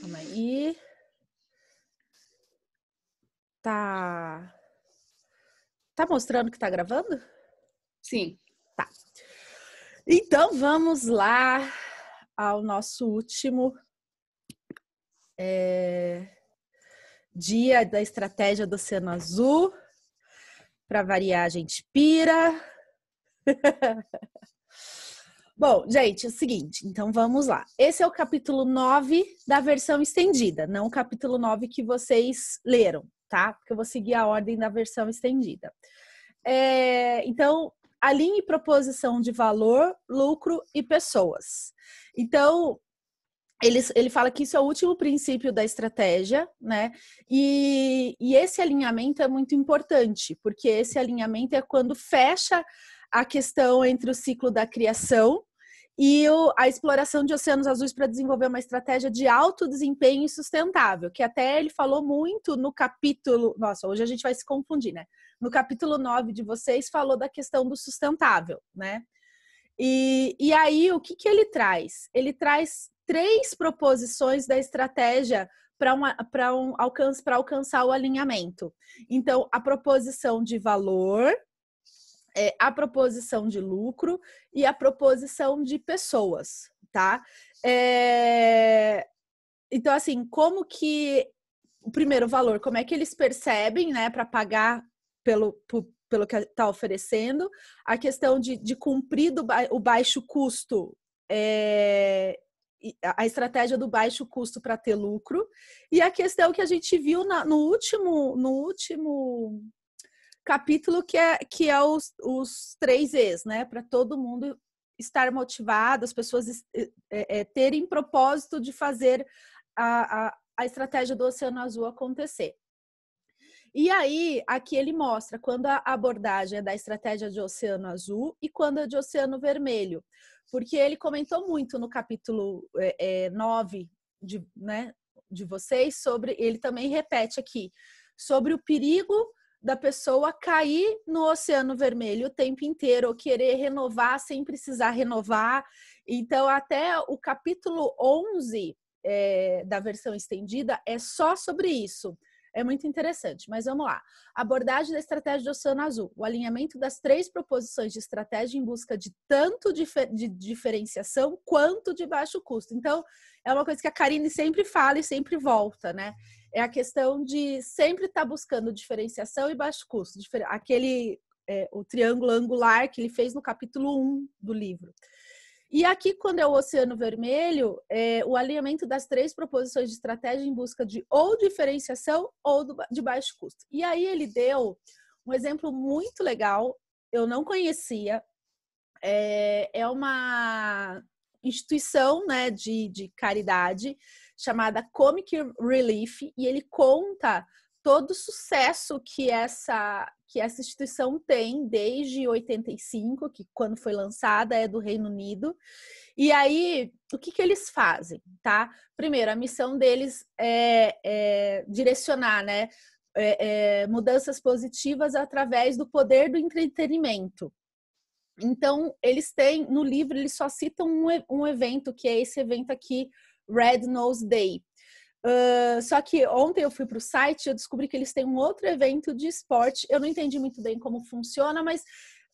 Calma aí. Tá. Tá mostrando que tá gravando? Sim. Tá. Então vamos lá ao nosso último é, dia da estratégia do Oceano Azul. Para variar, a gente pira. Bom, gente, é o seguinte, então vamos lá. Esse é o capítulo 9 da versão estendida, não o capítulo 9 que vocês leram, tá? Porque eu vou seguir a ordem da versão estendida. É, então, alinhe proposição de valor, lucro e pessoas. Então, ele, ele fala que isso é o último princípio da estratégia, né? E, e esse alinhamento é muito importante, porque esse alinhamento é quando fecha a questão entre o ciclo da criação e o, a exploração de oceanos azuis para desenvolver uma estratégia de alto desempenho e sustentável, que até ele falou muito no capítulo. Nossa, hoje a gente vai se confundir, né? No capítulo 9 de vocês, falou da questão do sustentável, né? E, e aí, o que, que ele traz? Ele traz três proposições da estratégia para um alcance, para alcançar o alinhamento. Então, a proposição de valor, é, a proposição de lucro e a proposição de pessoas, tá? É... Então, assim, como que o primeiro valor, como é que eles percebem, né, para pagar pelo, por, pelo que está oferecendo, a questão de, de cumprir do, o baixo custo, é, a estratégia do baixo custo para ter lucro, e a questão que a gente viu na, no último, no último capítulo que é, que é os, os três E's, né? Para todo mundo estar motivado, as pessoas é, é, terem propósito de fazer a, a, a estratégia do Oceano Azul acontecer. E aí, aqui ele mostra quando a abordagem é da estratégia de oceano azul e quando é de oceano vermelho, porque ele comentou muito no capítulo é, é, 9 de, né, de vocês sobre, ele também repete aqui, sobre o perigo da pessoa cair no oceano vermelho o tempo inteiro, ou querer renovar sem precisar renovar. Então, até o capítulo 11 é, da versão estendida é só sobre isso. É muito interessante, mas vamos lá. Abordagem da estratégia do Oceano Azul. O alinhamento das três proposições de estratégia em busca de tanto difer de diferenciação quanto de baixo custo. Então, é uma coisa que a Karine sempre fala e sempre volta, né? é a questão de sempre estar tá buscando diferenciação e baixo custo, aquele é, o triângulo angular que ele fez no capítulo 1 do livro. E aqui, quando é o Oceano Vermelho, é o alinhamento das três proposições de estratégia em busca de ou diferenciação ou do, de baixo custo. E aí ele deu um exemplo muito legal, eu não conhecia, é, é uma instituição né, de, de caridade chamada Comic Relief, e ele conta todo o sucesso que essa que essa instituição tem desde 85, que quando foi lançada é do Reino Unido. E aí, o que, que eles fazem, tá? Primeiro, a missão deles é, é direcionar, né, é, é, mudanças positivas através do poder do entretenimento. Então, eles têm, no livro, eles só citam um, um evento, que é esse evento aqui, Red Nose Day. Uh, só que ontem eu fui para o site e eu descobri que eles têm um outro evento de esporte. Eu não entendi muito bem como funciona, mas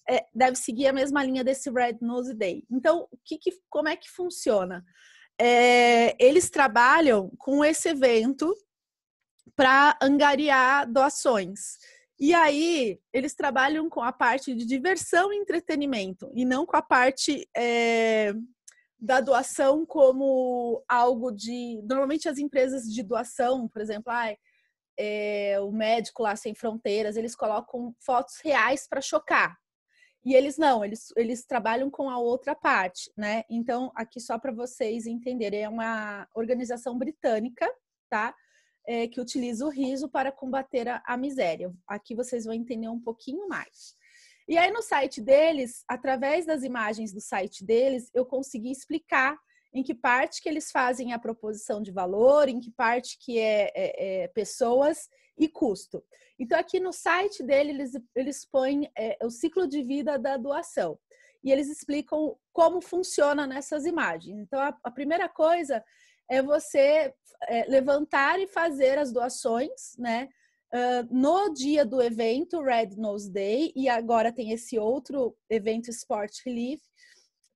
é, deve seguir a mesma linha desse Red Nose Day. Então, que, que, como é que funciona? É, eles trabalham com esse evento para angariar doações. E aí, eles trabalham com a parte de diversão e entretenimento, e não com a parte é, da doação como algo de. Normalmente as empresas de doação, por exemplo, ai, é, o médico lá sem fronteiras, eles colocam fotos reais para chocar. E eles não, eles, eles trabalham com a outra parte, né? Então, aqui só para vocês entenderem, é uma organização britânica, tá? É, que utiliza o riso para combater a, a miséria. Aqui vocês vão entender um pouquinho mais. E aí, no site deles, através das imagens do site deles, eu consegui explicar em que parte que eles fazem a proposição de valor, em que parte que é, é, é pessoas e custo. Então, aqui no site dele, eles, eles põem é, o ciclo de vida da doação. E eles explicam como funciona nessas imagens. Então, a, a primeira coisa é você é, levantar e fazer as doações, né? Uh, no dia do evento, Red Nose Day, e agora tem esse outro evento Sport Relief,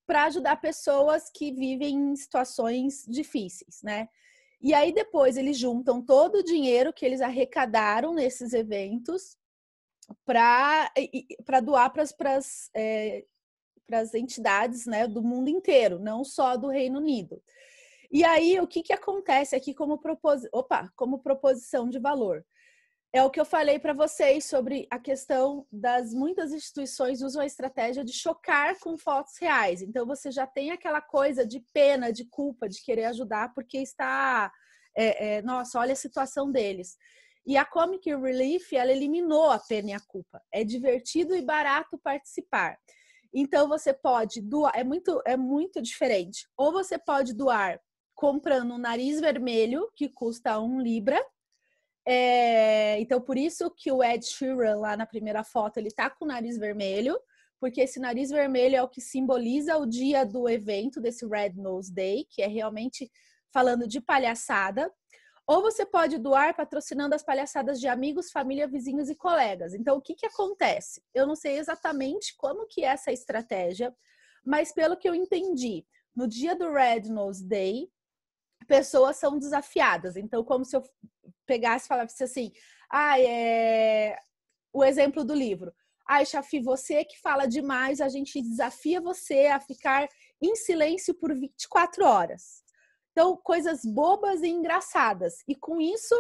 para ajudar pessoas que vivem em situações difíceis, né? E aí depois eles juntam todo o dinheiro que eles arrecadaram nesses eventos para doar para as é, entidades né, do mundo inteiro, não só do Reino Unido. E aí, o que, que acontece aqui como, propos... Opa, como proposição de valor? é o que eu falei para vocês sobre a questão das muitas instituições usam a estratégia de chocar com fotos reais. Então você já tem aquela coisa de pena, de culpa, de querer ajudar porque está, é, é, nossa, olha a situação deles. E a Comic Relief ela eliminou a pena e a culpa. É divertido e barato participar. Então você pode doar, é muito é muito diferente. Ou você pode doar comprando um nariz vermelho que custa um libra é, então, por isso que o Ed Sheeran, lá na primeira foto, ele tá com o nariz vermelho, porque esse nariz vermelho é o que simboliza o dia do evento, desse Red Nose Day, que é realmente falando de palhaçada. Ou você pode doar patrocinando as palhaçadas de amigos, família, vizinhos e colegas. Então, o que, que acontece? Eu não sei exatamente como que é essa estratégia, mas pelo que eu entendi, no dia do Red Nose Day, pessoas são desafiadas. Então, como se eu pegasse e falasse assim, ah, é o exemplo do livro. Ai, Chafi, você que fala demais, a gente desafia você a ficar em silêncio por 24 horas. Então, coisas bobas e engraçadas. E com isso,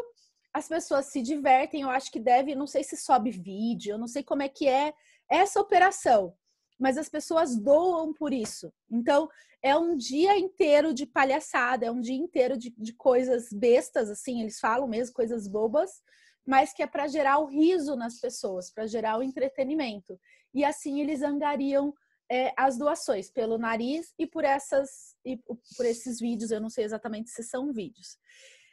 as pessoas se divertem. Eu acho que deve, não sei se sobe vídeo, eu não sei como é que é essa operação mas as pessoas doam por isso. Então, é um dia inteiro de palhaçada, é um dia inteiro de, de coisas bestas, assim, eles falam mesmo, coisas bobas, mas que é para gerar o riso nas pessoas, para gerar o entretenimento. E assim eles angariam é, as doações pelo nariz e por essas e por esses vídeos, eu não sei exatamente se são vídeos.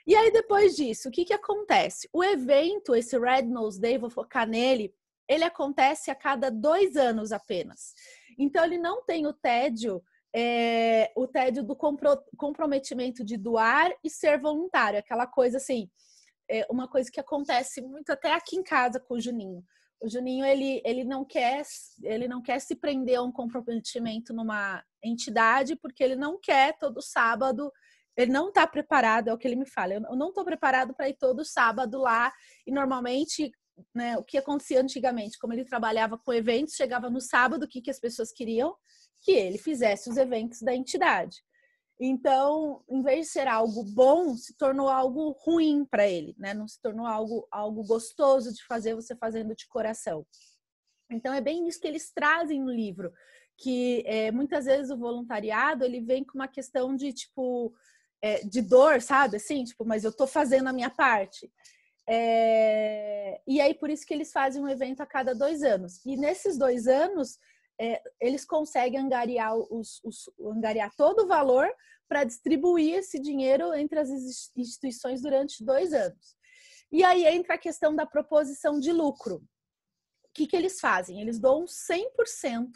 E aí, depois disso, o que, que acontece? O evento, esse Red Nose Day, vou focar nele, ele acontece a cada dois anos apenas. Então, ele não tem o tédio, é, o tédio do compro, comprometimento de doar e ser voluntário, aquela coisa assim, é uma coisa que acontece muito até aqui em casa com o Juninho. O Juninho ele, ele não quer ele não quer se prender a um comprometimento numa entidade porque ele não quer todo sábado ele não está preparado, é o que ele me fala. Eu não estou preparado para ir todo sábado lá. E normalmente né, o que acontecia antigamente, como ele trabalhava com eventos, chegava no sábado o que, que as pessoas queriam que ele fizesse os eventos da entidade. Então, em vez de ser algo bom, se tornou algo ruim para ele, né? Não se tornou algo, algo gostoso de fazer você fazendo de coração. Então, é bem isso que eles trazem no livro, que é, muitas vezes o voluntariado ele vem com uma questão de tipo é, de dor, sabe? Assim, tipo, mas eu estou fazendo a minha parte. É, e aí, por isso que eles fazem um evento a cada dois anos. E nesses dois anos, é, eles conseguem angariar, os, os, angariar todo o valor para distribuir esse dinheiro entre as instituições durante dois anos. E aí entra a questão da proposição de lucro. O que, que eles fazem? Eles dão 100%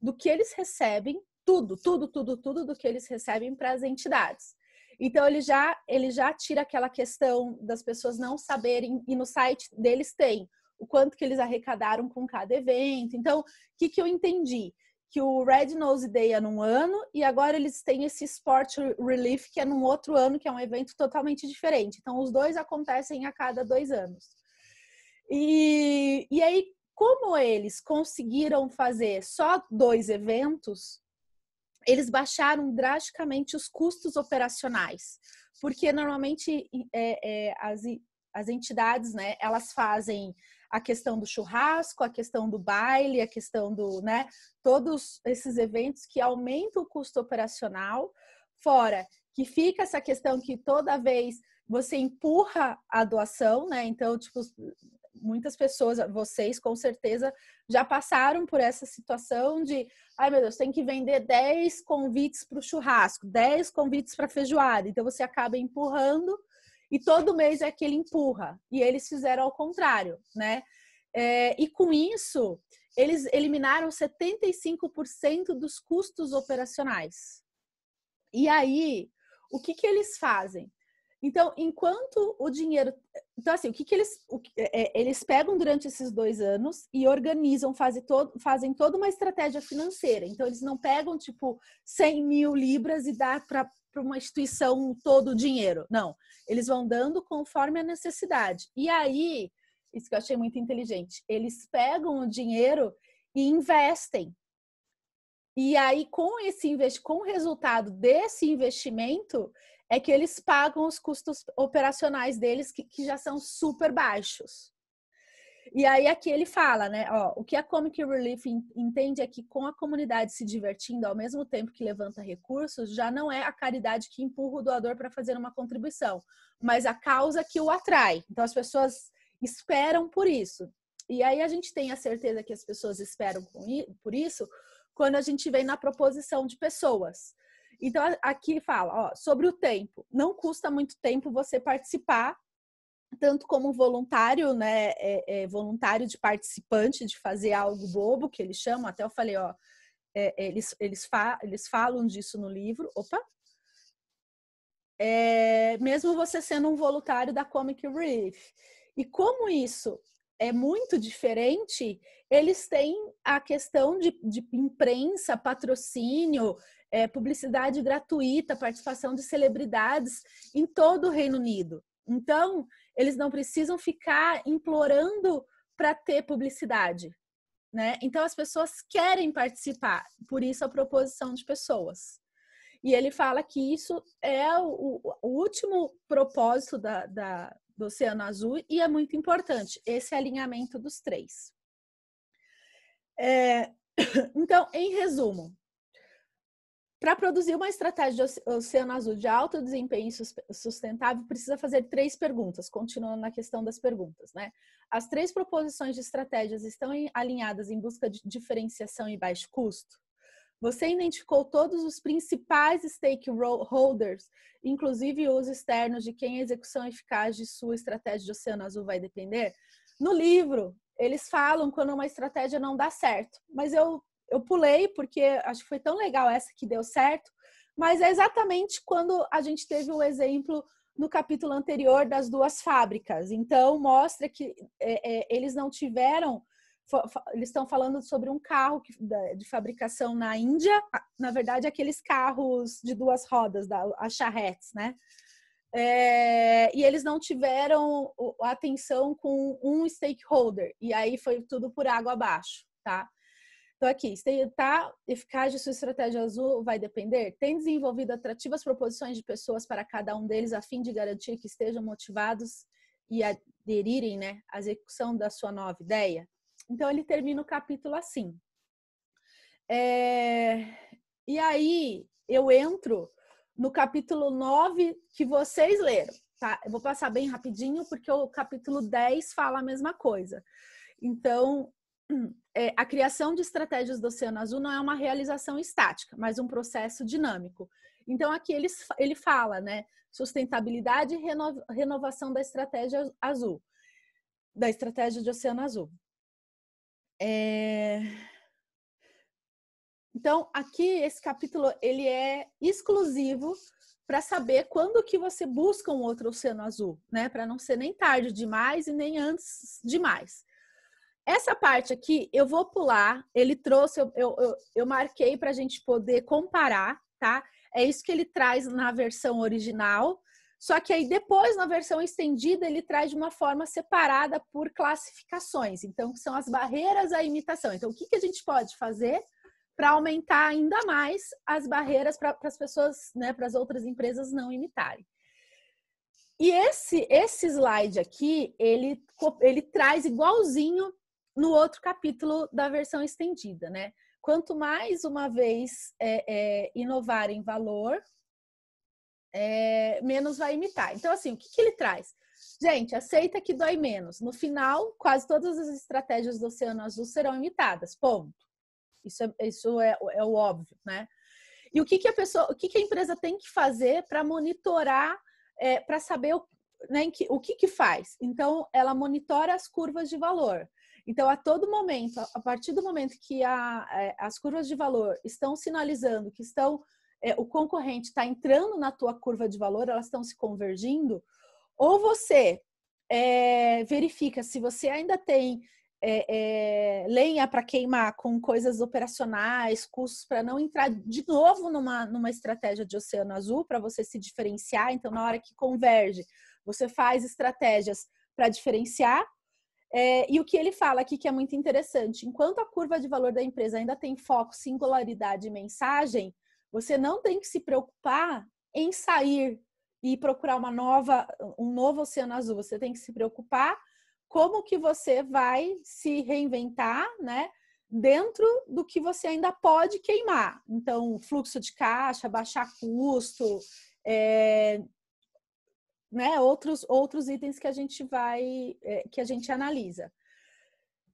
do que eles recebem, tudo, tudo, tudo, tudo do que eles recebem para as entidades. Então ele já ele já tira aquela questão das pessoas não saberem e no site deles tem o quanto que eles arrecadaram com cada evento. Então, o que, que eu entendi? Que o Red Nose Day é num ano e agora eles têm esse Sport Relief que é num outro ano, que é um evento totalmente diferente. Então, os dois acontecem a cada dois anos. E, e aí, como eles conseguiram fazer só dois eventos, eles baixaram drasticamente os custos operacionais, porque normalmente é, é, as, as entidades, né, elas fazem a questão do churrasco, a questão do baile, a questão do, né, todos esses eventos que aumentam o custo operacional, fora que fica essa questão que toda vez você empurra a doação, né? Então, tipo, muitas pessoas, vocês com certeza, já passaram por essa situação de, ai meu Deus, tem que vender 10 convites para o churrasco, 10 convites para feijoada. Então você acaba empurrando e todo mês é aquele empurra. E eles fizeram ao contrário, né? É, e com isso, eles eliminaram 75% dos custos operacionais. E aí, o que, que eles fazem? Então, enquanto o dinheiro. Então, assim, o que, que eles. O, é, é, eles pegam durante esses dois anos e organizam, fazem, todo, fazem toda uma estratégia financeira. Então, eles não pegam, tipo, 100 mil libras e dá para uma instituição todo o dinheiro. Não. Eles vão dando conforme a necessidade. E aí, isso que eu achei muito inteligente, eles pegam o dinheiro e investem. E aí, com esse invest... com o resultado desse investimento, é que eles pagam os custos operacionais deles, que, que já são super baixos. E aí aqui ele fala, né? Ó, o que a Comic Relief entende é que com a comunidade se divertindo ao mesmo tempo que levanta recursos, já não é a caridade que empurra o doador para fazer uma contribuição, mas a causa que o atrai. Então as pessoas esperam por isso. E aí a gente tem a certeza que as pessoas esperam por isso quando a gente vem na proposição de pessoas. Então, aqui fala ó, sobre o tempo. Não custa muito tempo você participar, tanto como voluntário, né? É, é, voluntário de participante, de fazer algo bobo, que eles chamam. Até eu falei, ó, é, eles, eles, fa eles falam disso no livro. Opa! É, mesmo você sendo um voluntário da Comic Reef E como isso é muito diferente, eles têm a questão de, de imprensa, patrocínio, é, publicidade gratuita, participação de celebridades em todo o Reino Unido. Então, eles não precisam ficar implorando para ter publicidade. Né? Então, as pessoas querem participar, por isso a proposição de pessoas. E ele fala que isso é o, o último propósito da, da, do Oceano Azul e é muito importante, esse é alinhamento dos três. É, então, em resumo, para produzir uma estratégia de oceano azul de alto desempenho sustentável, precisa fazer três perguntas, continuando na questão das perguntas, né? As três proposições de estratégias estão alinhadas em busca de diferenciação e baixo custo? Você identificou todos os principais stakeholders, inclusive os externos, de quem a execução eficaz de sua estratégia de oceano azul vai depender? No livro, eles falam quando uma estratégia não dá certo, mas eu eu pulei porque acho que foi tão legal essa que deu certo, mas é exatamente quando a gente teve o exemplo no capítulo anterior das duas fábricas. Então mostra que é, é, eles não tiveram eles estão falando sobre um carro de fabricação na Índia, na verdade, aqueles carros de duas rodas, da, a charretes, né? É, e eles não tiveram atenção com um stakeholder, e aí foi tudo por água abaixo, tá? Então, aqui, está eficaz de sua estratégia azul vai depender? Tem desenvolvido atrativas proposições de pessoas para cada um deles a fim de garantir que estejam motivados e aderirem né, à execução da sua nova ideia? Então, ele termina o capítulo assim. É... E aí, eu entro no capítulo 9 que vocês leram, tá? Eu vou passar bem rapidinho, porque o capítulo 10 fala a mesma coisa. Então, é, a criação de estratégias do Oceano Azul não é uma realização estática, mas um processo dinâmico. Então, aqui ele, ele fala, né? Sustentabilidade e reno, renovação da estratégia azul, da estratégia de Oceano Azul. É... Então, aqui esse capítulo ele é exclusivo para saber quando que você busca um outro oceano azul, né? Para não ser nem tarde demais e nem antes demais. Essa parte aqui eu vou pular. Ele trouxe, eu, eu, eu, eu marquei para a gente poder comparar, tá? É isso que ele traz na versão original. Só que aí depois, na versão estendida, ele traz de uma forma separada por classificações. Então, são as barreiras à imitação. Então, o que, que a gente pode fazer para aumentar ainda mais as barreiras para as pessoas, né, para as outras empresas não imitarem? E esse, esse slide aqui, ele, ele traz igualzinho no outro capítulo da versão estendida, né? Quanto mais uma vez é, é, inovar em valor, é, menos vai imitar. Então, assim, o que, que ele traz? Gente, aceita que dói menos. No final, quase todas as estratégias do Oceano Azul serão imitadas. Ponto. Isso é, isso é, é o óbvio, né? E o que, que a pessoa, o que, que a empresa tem que fazer para monitorar, é, para saber o, né, que, o que, que faz? Então, ela monitora as curvas de valor. Então, a todo momento, a partir do momento que a, é, as curvas de valor estão sinalizando que estão é, o concorrente está entrando na tua curva de valor, elas estão se convergindo, ou você é, verifica se você ainda tem é, é lenha para queimar com coisas operacionais, custos para não entrar de novo numa, numa estratégia de oceano azul para você se diferenciar. Então, na hora que converge, você faz estratégias para diferenciar é, e o que ele fala aqui que é muito interessante: enquanto a curva de valor da empresa ainda tem foco, singularidade e mensagem, você não tem que se preocupar em sair e procurar uma nova, um novo oceano azul. Você tem que se preocupar como que você vai se reinventar, né? Dentro do que você ainda pode queimar. Então, fluxo de caixa, baixar custo, é, né, outros, outros itens que a gente vai, é, que a gente analisa.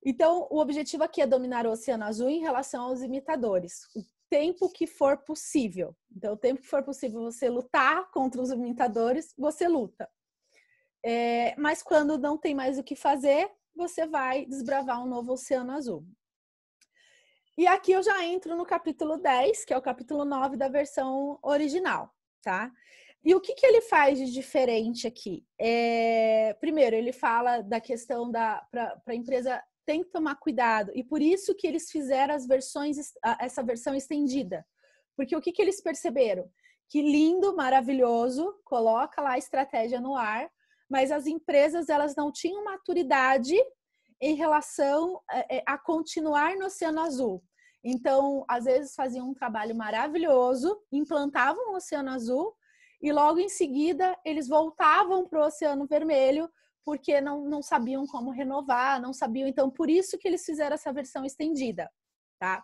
Então, o objetivo aqui é dominar o Oceano Azul em relação aos imitadores, o tempo que for possível. Então, o tempo que for possível você lutar contra os imitadores, você luta. É, mas quando não tem mais o que fazer, você vai desbravar um novo Oceano Azul. E aqui eu já entro no capítulo 10, que é o capítulo 9 da versão original, tá? E o que, que ele faz de diferente aqui? É, primeiro, ele fala da questão da para a empresa tem que tomar cuidado e por isso que eles fizeram as versões essa versão estendida, porque o que, que eles perceberam? Que lindo, maravilhoso, coloca lá a estratégia no ar, mas as empresas elas não tinham maturidade em relação a, é, é, a continuar no Oceano Azul. Então, às vezes faziam um trabalho maravilhoso, implantavam o Oceano Azul, e logo em seguida eles voltavam para o Oceano Vermelho porque não, não sabiam como renovar, não sabiam. Então, por isso que eles fizeram essa versão estendida, tá?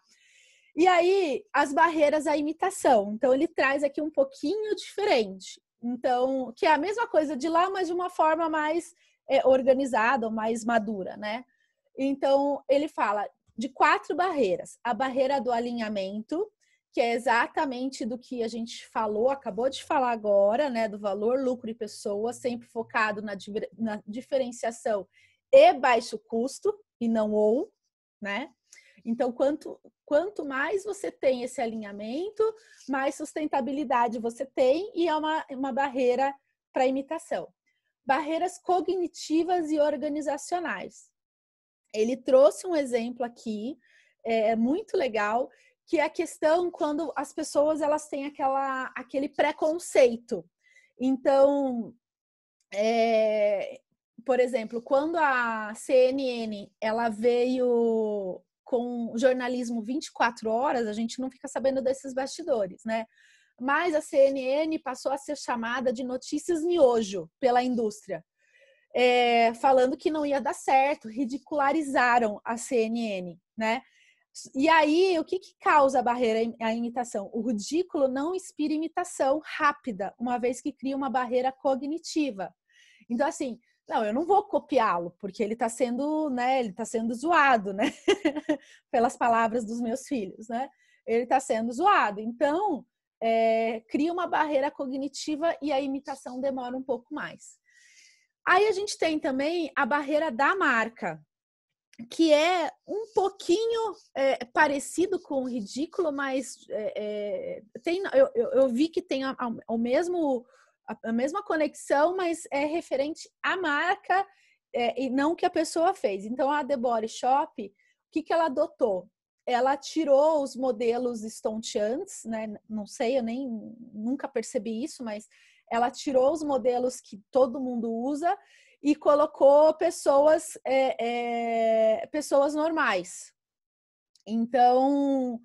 E aí, as barreiras à imitação. Então, ele traz aqui um pouquinho diferente. Então, que é a mesma coisa de lá, mas de uma forma mais é, organizada mais madura, né? Então, ele fala de quatro barreiras: a barreira do alinhamento, que é exatamente do que a gente falou, acabou de falar agora, né, do valor, lucro e pessoa, sempre focado na, na diferenciação e baixo custo, e não ou, né? Então, quanto, quanto mais você tem esse alinhamento, mais sustentabilidade você tem e é uma, uma barreira para imitação. Barreiras cognitivas e organizacionais. Ele trouxe um exemplo aqui, é, é muito legal, que é a questão quando as pessoas elas têm aquela, aquele preconceito. Então, é, por exemplo, quando a CNN ela veio com jornalismo 24 horas, a gente não fica sabendo desses bastidores, né? Mas a CNN passou a ser chamada de notícias miojo pela indústria, é, falando que não ia dar certo, ridicularizaram a CNN, né? E aí, o que, que causa a barreira à imitação? O ridículo não inspira imitação rápida, uma vez que cria uma barreira cognitiva. Então, assim, não, eu não vou copiá-lo, porque ele está sendo, né, ele está sendo zoado, né? Pelas palavras dos meus filhos, né? Ele está sendo zoado. Então, é, cria uma barreira cognitiva e a imitação demora um pouco mais. Aí a gente tem também a barreira da marca, que é um pouquinho é, parecido com o ridículo, mas é, é tem, eu, eu, vi que tem a, a, o mesmo, a, mesma conexão, mas é referente à marca é, e não que a pessoa fez. Então, a The Body Shop, o que, que ela adotou? Ela tirou os modelos estonteantes, né? Não sei, eu nem nunca percebi isso, mas ela tirou os modelos que todo mundo usa e colocou pessoas, é, é, pessoas normais. Então,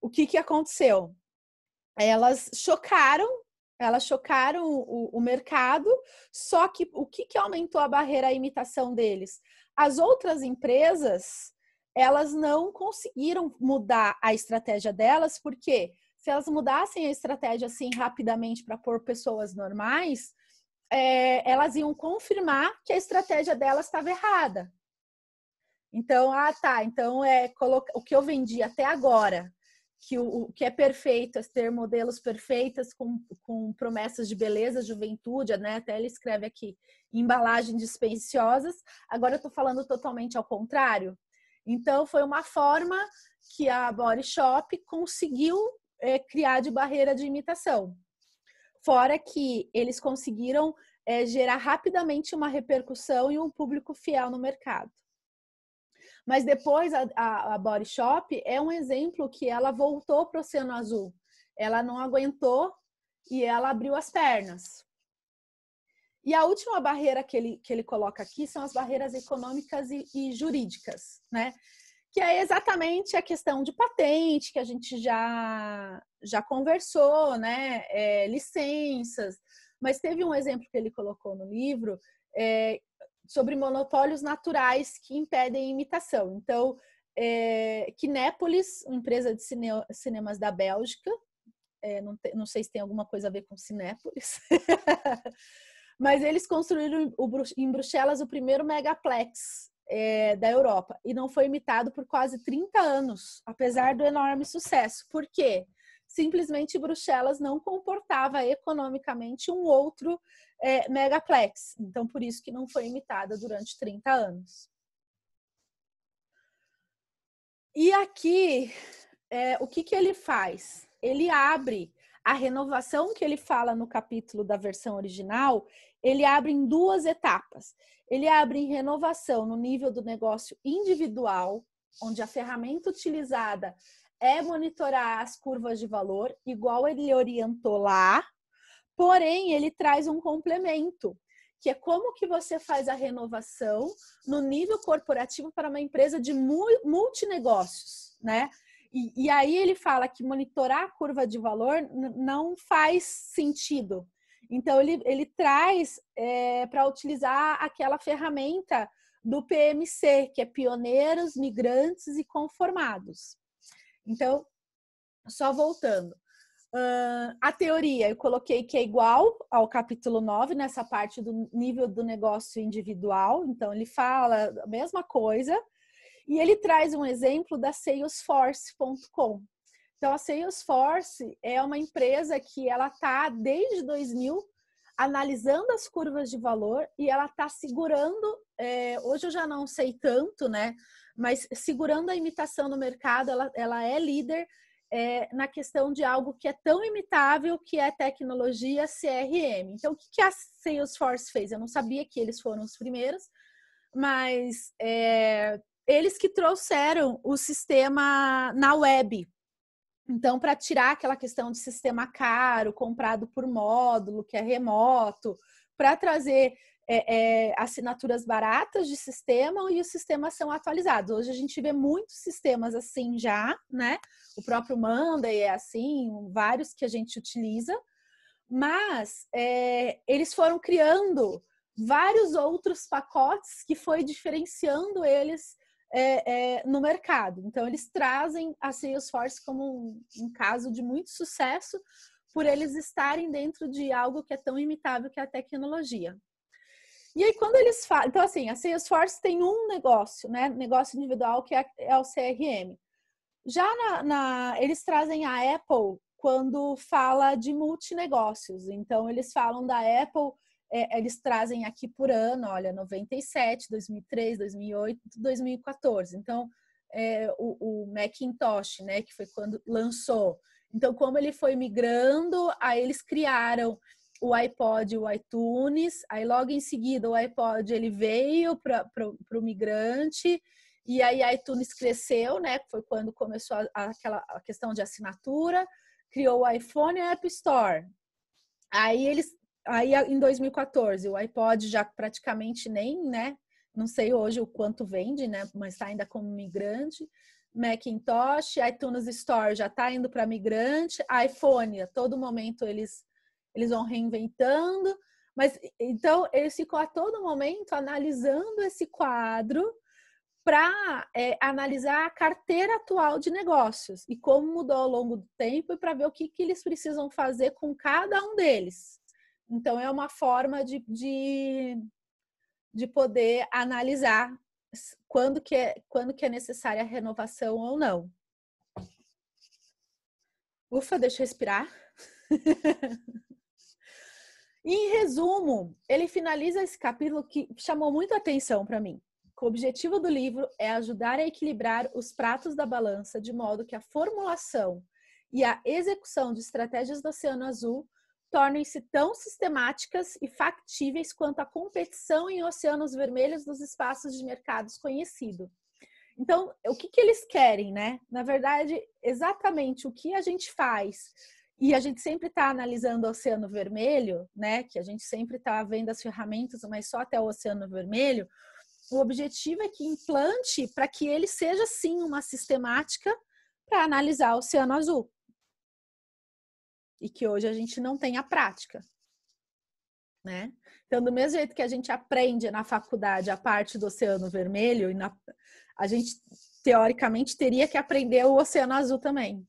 o que, que aconteceu? Elas chocaram, elas chocaram o, o mercado, só que o que, que aumentou a barreira à imitação deles? As outras empresas, elas não conseguiram mudar a estratégia delas, porque se elas mudassem a estratégia assim rapidamente para pôr pessoas normais, é, elas iam confirmar que a estratégia delas estava errada. Então, ah, tá. Então, é coloca... o que eu vendi até agora, que o, o que é perfeito é ter modelos perfeitas com, com promessas de beleza, juventude, né? Até ele escreve aqui, embalagens dispensiosas. Agora eu estou falando totalmente ao contrário. Então, foi uma forma que a Body Shop conseguiu é, criar de barreira de imitação. Fora que eles conseguiram é, gerar rapidamente uma repercussão e um público fiel no mercado. Mas depois a, a, a Body Shop é um exemplo que ela voltou para o Oceano Azul. Ela não aguentou e ela abriu as pernas. E a última barreira que ele, que ele coloca aqui são as barreiras econômicas e, e jurídicas, né? que é exatamente a questão de patente que a gente já já conversou, né? É, licenças. Mas teve um exemplo que ele colocou no livro é, sobre monopólios naturais que impedem imitação. Então, é, Kinépolis, empresa de cine, cinemas da Bélgica, é, não, te, não sei se tem alguma coisa a ver com Cinépolis. Mas eles construíram em Bruxelas o primeiro megaplex é, da Europa e não foi imitado por quase 30 anos, apesar do enorme sucesso. Por quê? Simplesmente Bruxelas não comportava economicamente um outro é, megaplex. Então, por isso que não foi imitada durante 30 anos. E aqui, é, o que, que ele faz? Ele abre a renovação que ele fala no capítulo da versão original, ele abre em duas etapas. Ele abre em renovação no nível do negócio individual, onde a ferramenta utilizada é monitorar as curvas de valor, igual ele orientou lá, porém ele traz um complemento, que é como que você faz a renovação no nível corporativo para uma empresa de multinegócios, né? E, e aí ele fala que monitorar a curva de valor não faz sentido, então, ele, ele traz é, eh, para utilizar aquela ferramenta do PMC, que é Pioneiros, Migrantes e Conformados. Então, só voltando. Uh, a teoria, eu coloquei que é igual ao capítulo 9, nessa parte do nível do negócio individual. Então, ele fala a mesma coisa. E ele traz um exemplo da Salesforce.com, então, a Salesforce é uma empresa que ela está desde 2000 analisando as curvas de valor e ela está segurando. É, hoje eu já não sei tanto, né? Mas segurando a imitação no mercado, ela, ela é líder é, na questão de algo que é tão imitável que é tecnologia CRM. Então, o que, que a Salesforce fez? Eu não sabia que eles foram os primeiros, mas é, eles que trouxeram o sistema na web então, para tirar aquela questão de sistema caro, comprado por módulo, que é remoto, para trazer é, é, assinaturas baratas de sistema e os sistemas são atualizados. Hoje a gente vê muitos sistemas assim já, né? O próprio Manda é assim, vários que a gente utiliza, mas é, eles foram criando vários outros pacotes que foi diferenciando eles é, é, no mercado. Então, eles trazem a assim, Salesforce como um, um, caso de muito sucesso por eles estarem dentro de algo que é tão imitável que é a tecnologia. E aí, quando eles falam... Então, assim, a Salesforce tem um negócio, né? Negócio individual, que é, é o CRM. Já na, na, eles trazem a Apple quando fala de multinegócios. Então, eles falam da Apple é, eles trazem aqui por ano, olha, 97, 2003, 2008, 2014. Então, é, o, o, Macintosh, né, que foi quando lançou. Então, como ele foi migrando, aí eles criaram o iPod, o iTunes, aí logo em seguida o iPod ele veio para o migrante, e aí o iTunes cresceu, né, foi quando começou a, a, aquela a questão de assinatura, criou o iPhone e o App Store. Aí eles Aí em 2014, o iPod já praticamente nem, né? Não sei hoje o quanto vende, né? Mas está ainda como migrante. Macintosh, iTunes Store já está indo para migrante, iPhone, a todo momento eles eles vão reinventando, mas então eles ficam a todo momento analisando esse quadro para é, analisar a carteira atual de negócios e como mudou ao longo do tempo e para ver o que, que eles precisam fazer com cada um deles. Então, é uma forma de, de, de poder analisar quando que, é, quando que é necessária a renovação ou não. Ufa, deixa eu respirar. em resumo, ele finaliza esse capítulo que chamou muita atenção para mim. O objetivo do livro é ajudar a equilibrar os pratos da balança de modo que a formulação e a execução de estratégias do Oceano Azul tornem-se tão sistemáticas e factíveis quanto a competição em oceanos vermelhos dos espaços de mercados conhecido. Então, o que, que eles querem, né? Na verdade, exatamente o que a gente faz e a gente sempre está analisando o Oceano Vermelho, né? Que a gente sempre está vendo as ferramentas, mas só até o Oceano Vermelho. O objetivo é que implante para que ele seja sim uma sistemática para analisar o Oceano Azul e que hoje a gente não tem a prática. Né? Então, do mesmo jeito que a gente aprende na faculdade a parte do Oceano Vermelho, e na, a gente teoricamente teria que aprender o Oceano Azul também.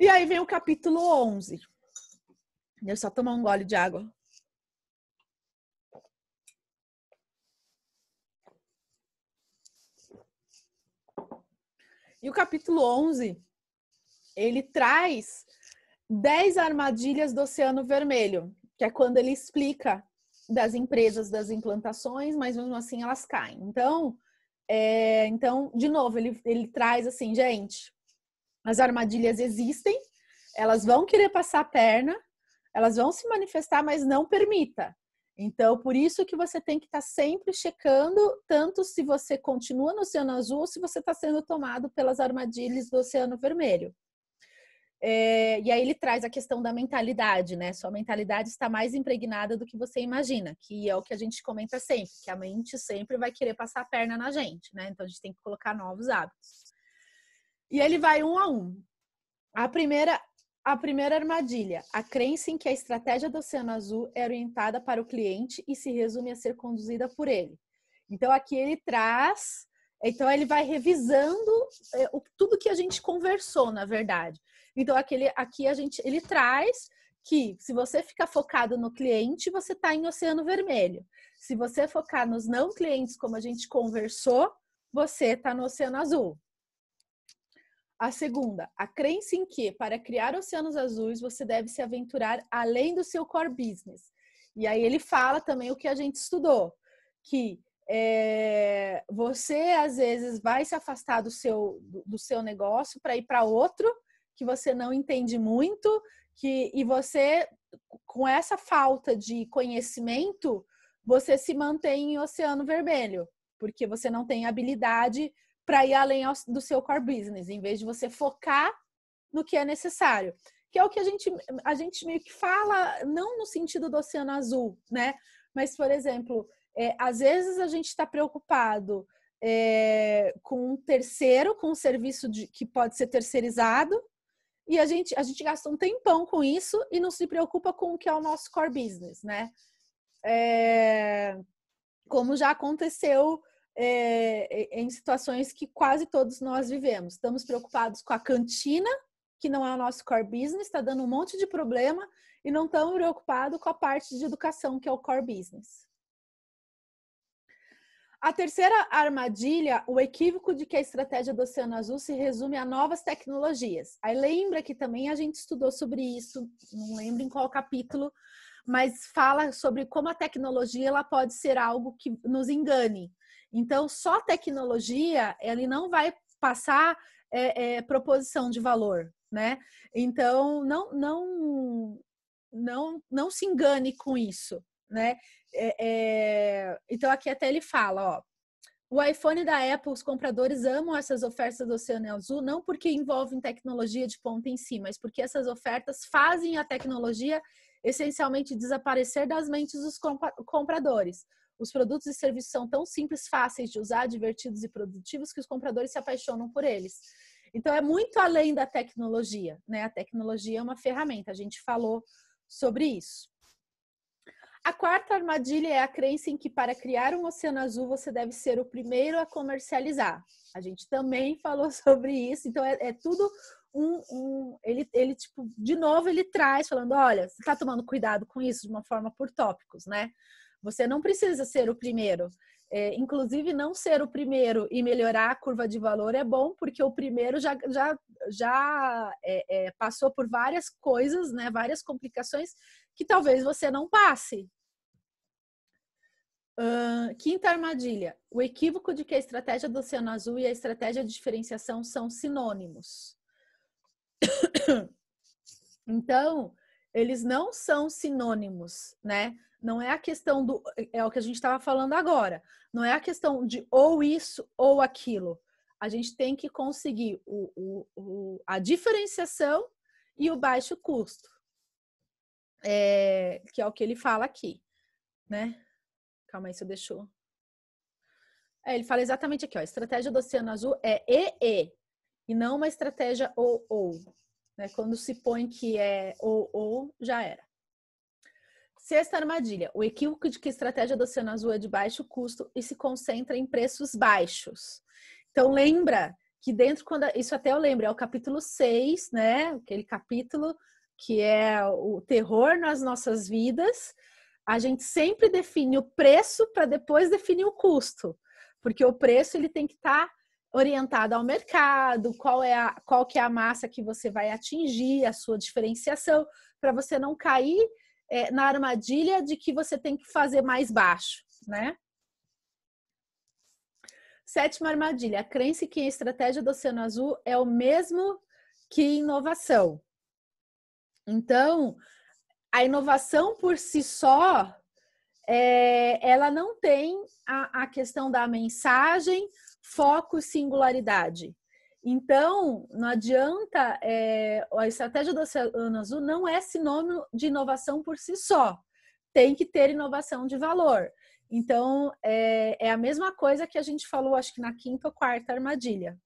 E aí vem o capítulo 11. Deixa eu só tomar um gole de água. E o capítulo 11 ele traz 10 armadilhas do Oceano Vermelho, que é quando ele explica das empresas, das implantações, mas mesmo assim elas caem. Então, é, então de novo, ele, ele traz assim, gente, as armadilhas existem, elas vão querer passar a perna, elas vão se manifestar, mas não permita. Então, por isso que você tem que estar tá sempre checando, tanto se você continua no Oceano Azul ou se você está sendo tomado pelas armadilhas do Oceano Vermelho. É, e aí ele traz a questão da mentalidade, né? Sua mentalidade está mais impregnada do que você imagina, que é o que a gente comenta sempre, que a mente sempre vai querer passar a perna na gente, né? Então a gente tem que colocar novos hábitos. E ele vai um a um. A primeira, a primeira armadilha, a crença em que a estratégia do Oceano Azul é orientada para o cliente e se resume a ser conduzida por ele. Então aqui ele traz, então ele vai revisando é, tudo que a gente conversou, na verdade. Então aquele aqui a gente ele traz que se você ficar focado no cliente, você está em oceano vermelho. Se você focar nos não clientes, como a gente conversou, você está no oceano azul. A segunda, a crença em que para criar oceanos azuis você deve se aventurar além do seu core business. E aí ele fala também o que a gente estudou, que é, você às vezes vai se afastar do seu, do seu negócio para ir para outro que você não entende muito, que e você com essa falta de conhecimento, você se mantém em oceano vermelho, porque você não tem habilidade para ir além do seu core business, em vez de você focar no que é necessário. Que é o que a gente, a gente meio que fala, não no sentido do oceano azul, né? Mas, por exemplo, é, às vezes a gente está preocupado é, com um terceiro, com um serviço de, que pode ser terceirizado, e a gente, a gente gasta um tempão com isso e não se preocupa com o que é o nosso core business, né? É, como já aconteceu é, em situações que quase todos nós vivemos. Estamos preocupados com a cantina, que não é o nosso core business, está dando um monte de problema, e não estamos preocupados com a parte de educação, que é o core business. A terceira armadilha, o equívoco de que a estratégia do Oceano Azul se resume a novas tecnologias. Aí lembra que também a gente estudou sobre isso, não lembro em qual capítulo, mas fala sobre como a tecnologia ela pode ser algo que nos engane. Então, só tecnologia, ele não vai passar é, é, proposição de valor, né? Então, não, não, não, não se engane com isso né? É, é... Então aqui até ele fala, ó. O iPhone da Apple, os compradores amam essas ofertas do Oceano Azul, não porque envolvem tecnologia de ponta em si, mas porque essas ofertas fazem a tecnologia essencialmente desaparecer das mentes dos compradores. Os produtos e serviços são tão simples, fáceis de usar, divertidos e produtivos que os compradores se apaixonam por eles. Então é muito além da tecnologia, né? A tecnologia é uma ferramenta, a gente falou sobre isso. A quarta armadilha é a crença em que para criar um oceano azul você deve ser o primeiro a comercializar. A gente também falou sobre isso, então é, é tudo um, um, ele, ele tipo de novo ele traz falando, olha, você está tomando cuidado com isso de uma forma por tópicos, né? Você não precisa ser o primeiro. É, inclusive, não ser o primeiro e melhorar a curva de valor é bom, porque o primeiro já, já, já é, é, passou por várias coisas, né, várias complicações que talvez você não passe. Uh, quinta armadilha: o equívoco de que a estratégia do Oceano Azul e a estratégia de diferenciação são sinônimos. então, eles não são sinônimos, né? Não é a questão do. É o que a gente estava falando agora. Não é a questão de ou isso ou aquilo. A gente tem que conseguir o, o, o a diferenciação e o baixo custo, é, que é o que ele fala aqui, né? Calma aí, se eu deixo. É, ele fala exatamente aqui, ó. A estratégia do Oceano Azul é EE e não uma estratégia ou ou. Né? Quando se põe que é ou ou, já era. Sexta armadilha: o equívoco de que a estratégia do Oceano Azul é de baixo custo e se concentra em preços baixos. Então, lembra que dentro, quando. Isso até eu lembro, é o capítulo 6, né? Aquele capítulo que é o terror nas nossas vidas. A gente sempre define o preço para depois definir o custo, porque o preço ele tem que estar. Tá ao mercado, qual é a, qual que é a massa que você vai atingir, a sua diferenciação, para você não cair é, na armadilha de que você tem que fazer mais baixo, né? Sétima armadilha, a crença que a estratégia do Oceano Azul é o mesmo que inovação. Então, a inovação por si só, é, ela não tem a, a questão da mensagem, foco, singularidade. Então, não adianta, é, a estratégia do Oceano Azul não é sinônimo de inovação por si só. Tem que ter inovação de valor. Então, é, é a mesma coisa que a gente falou, acho que na quinta ou quarta armadilha.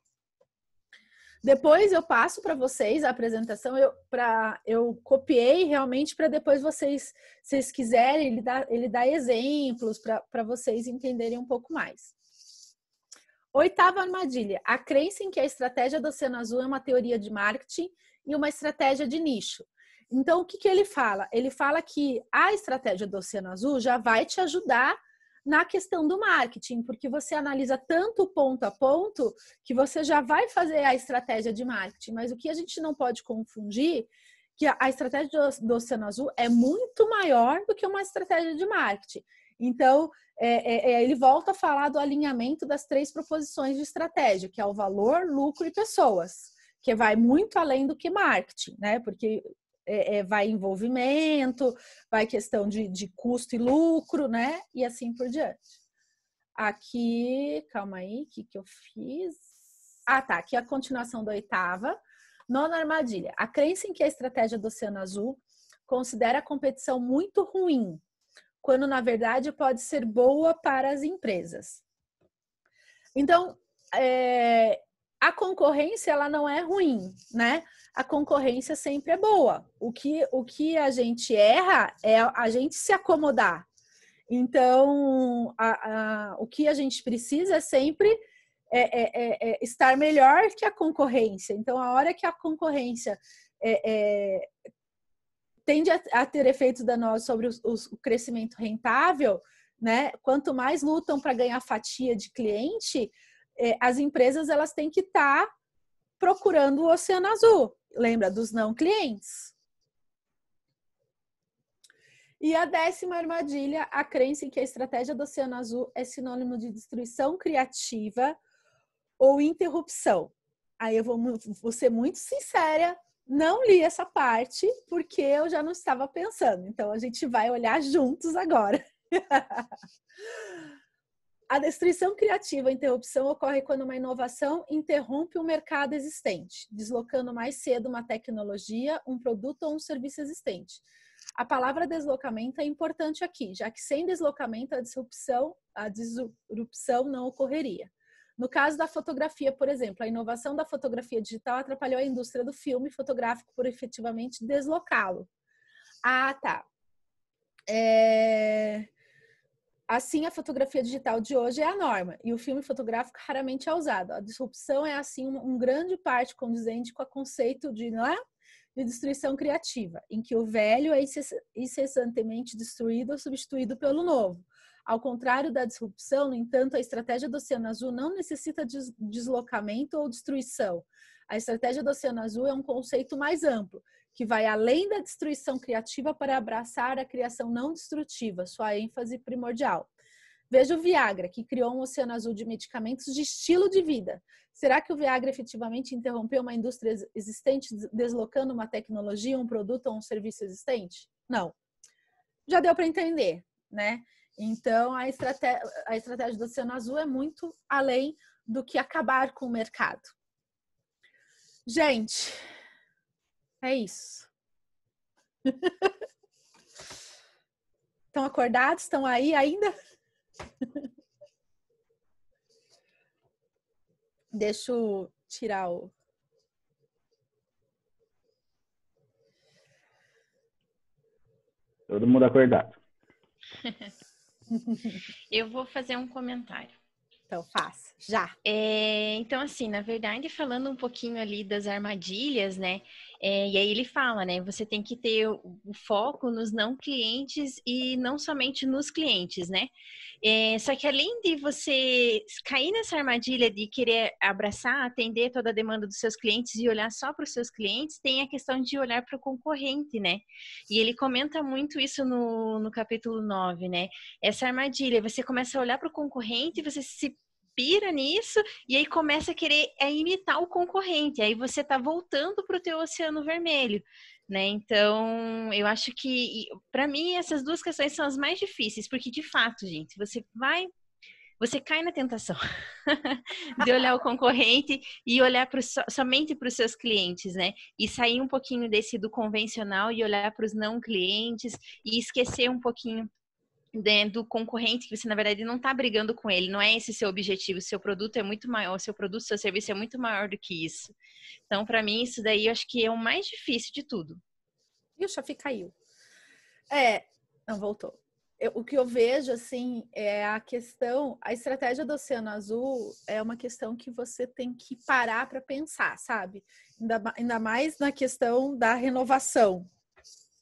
Depois eu passo para vocês a apresentação, eu, pra, eu copiei realmente para depois vocês, se vocês quiserem, ele dá, ele dá exemplos para vocês entenderem um pouco mais. Oitava armadilha: a crença em que a estratégia do Oceano Azul é uma teoria de marketing e uma estratégia de nicho. Então, o que, que ele fala? Ele fala que a estratégia do Oceano Azul já vai te ajudar na questão do marketing, porque você analisa tanto ponto a ponto que você já vai fazer a estratégia de marketing. Mas o que a gente não pode confundir que a estratégia do Oceano Azul é muito maior do que uma estratégia de marketing. Então, é, é, é ele volta a falar do alinhamento das três proposições de estratégia, que é o valor, lucro e pessoas, que vai muito além do que marketing, né? Porque é, é vai envolvimento, vai questão de, de custo e lucro, né? E assim por diante. Aqui, calma aí, o que, que eu fiz? Ah, tá. Aqui a continuação da oitava. Nona armadilha. A crença em que a estratégia do Oceano Azul considera a competição muito ruim quando na verdade pode ser boa para as empresas. Então, é, a concorrência ela não é ruim, né? A concorrência sempre é boa. O que, o que a gente erra é a gente se acomodar. Então, a, a, o que a gente precisa é sempre é, é, é, estar melhor que a concorrência. Então, a hora que a concorrência é, é, tende a, a ter efeitos danosos sobre os, os, o crescimento rentável, né? Quanto mais lutam para ganhar fatia de cliente, é, as empresas elas têm que estar tá procurando o oceano azul. Lembra dos não clientes? E a décima armadilha, a crença em que a estratégia do Oceano Azul é sinônimo de destruição criativa ou interrupção. Aí eu vou, vou ser muito sincera não li essa parte porque eu já não estava pensando. Então a gente vai olhar juntos agora. a destruição criativa, a interrupção, ocorre quando uma inovação interrompe o mercado existente, deslocando mais cedo uma tecnologia, um produto ou um serviço existente. A palavra deslocamento é importante aqui, já que sem deslocamento a disrupção, a disrupção não ocorreria. No caso da fotografia, por exemplo, a inovação da fotografia digital atrapalhou a indústria do filme fotográfico por efetivamente deslocá-lo. Ah, tá. É... Assim, a fotografia digital de hoje é a norma e o filme fotográfico raramente é usado. A disrupção é, assim, um grande parte condizente com o conceito de, não é? de destruição criativa, em que o velho é incessantemente destruído ou substituído pelo novo. Ao contrário da disrupção, no entanto, a estratégia do Oceano Azul não necessita de deslocamento ou destruição. A estratégia do Oceano Azul é um conceito mais amplo, que vai além da destruição criativa para abraçar a criação não destrutiva, sua ênfase primordial. Veja o Viagra, que criou um oceano azul de medicamentos de estilo de vida. Será que o Viagra efetivamente interrompeu uma indústria existente, deslocando uma tecnologia, um produto ou um serviço existente? Não. Já deu para entender, né? Então, a estratégia, a estratégia do Oceano Azul é muito além do que acabar com o mercado. Gente, é isso. Estão acordados? Estão aí ainda? Deixa eu tirar o. Todo mundo acordado. Eu vou fazer um comentário. Então, faça já. É, então, assim, na verdade, falando um pouquinho ali das armadilhas, né? É, e aí ele fala, né? Você tem que ter o, foco nos não clientes e não somente nos clientes, né? É, só que além de você cair nessa armadilha de querer abraçar, atender toda a demanda dos seus clientes e olhar só para os seus clientes, tem a questão de olhar para o concorrente, né? E ele comenta muito isso no, no capítulo 9, né? Essa armadilha, você começa a olhar para o concorrente e você se inspira nisso e aí começa a querer é, imitar o concorrente. Aí você está voltando para o teu oceano vermelho. Né? Então, eu acho que, para mim, essas duas questões são as mais difíceis, porque de fato, gente, você vai. Você cai na tentação de olhar o concorrente e olhar pro, somente para os seus clientes, né? E sair um pouquinho desse do convencional e olhar para os não clientes e esquecer um pouquinho do concorrente que você na verdade não está brigando com ele, não é esse seu objetivo, seu produto é muito maior, seu produto, seu serviço é muito maior do que isso. Então, para mim isso daí eu acho que é o mais difícil de tudo. E o Chafi caiu. É, não voltou. Eu, o que eu vejo assim é a questão, a estratégia do Oceano Azul é uma questão que você tem que parar para pensar, sabe? Ainda, ainda mais na questão da renovação,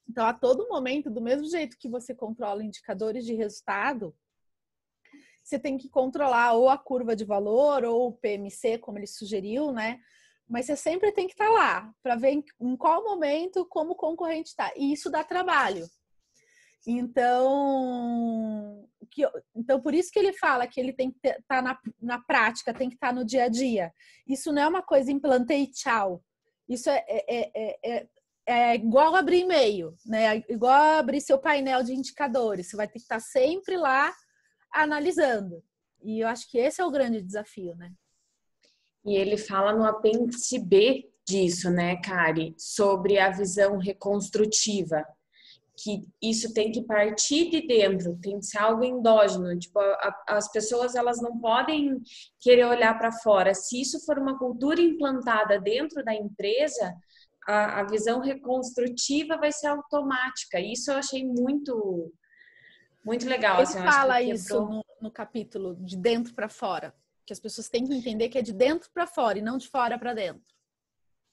então, a todo momento, do mesmo jeito que você controla indicadores de resultado, você tem que controlar ou a curva de valor ou o PMC, como ele sugeriu, né? Mas você sempre tem que estar tá lá para ver em qual momento, como o concorrente está. E isso dá trabalho. Então, que, então, por isso que ele fala que ele tem que estar tá na, na prática, tem que estar tá no dia a dia. Isso não é uma coisa implantei tchau. Isso é, é, é, é, é é igual abrir e-mail, né? Igual abrir seu painel de indicadores. Você vai ter que estar tá sempre lá analisando. E eu acho que esse é o grande desafio, né? E ele fala no apêndice B disso, né, Kari? Sobre a visão reconstrutiva. Que isso tem que partir de dentro, tem que ser algo endógeno. Tipo, a, a, as pessoas elas não podem querer olhar para fora. Se isso for uma cultura implantada dentro da empresa, a, a visão reconstrutiva vai ser automática. Isso eu achei muito muito legal. Ele assim, fala isso no, no, capítulo de dentro para fora, que as pessoas têm que entender que é de dentro para fora e não de fora para dentro.